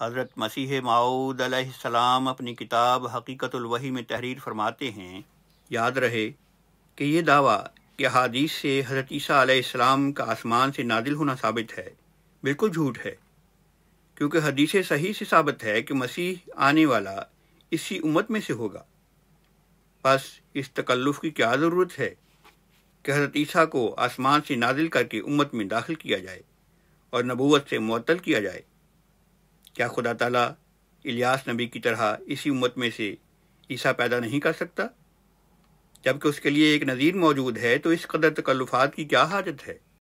हज़रत मसीह माऊद सलाम अपनी किताब हकीकतुलवही में तहरीर फरमाते हैं याद रहे कि ये दावा कि हादीस से हज़रत ईसा आसमाम का आसमान से नादिल होना साबित है बिल्कुल झूठ है क्योंकि हदीस सही से साबित है कि मसीह आने वाला इसी उम्मत में से होगा बस इस तकल्लुफ़ की क्या ज़रूरत है कि हज़रत ईसा को आसमान से नाजिल करके उम्मत में दाखिल किया जाए और नबूत से मअतल किया जाए क्या खुदा ताला इलियास नबी की तरह इसी उम्मत में से ईसा पैदा नहीं कर सकता जबकि उसके लिए एक नज़ीर मौजूद है तो इस कदर तकल्लुफात की क्या हाजत है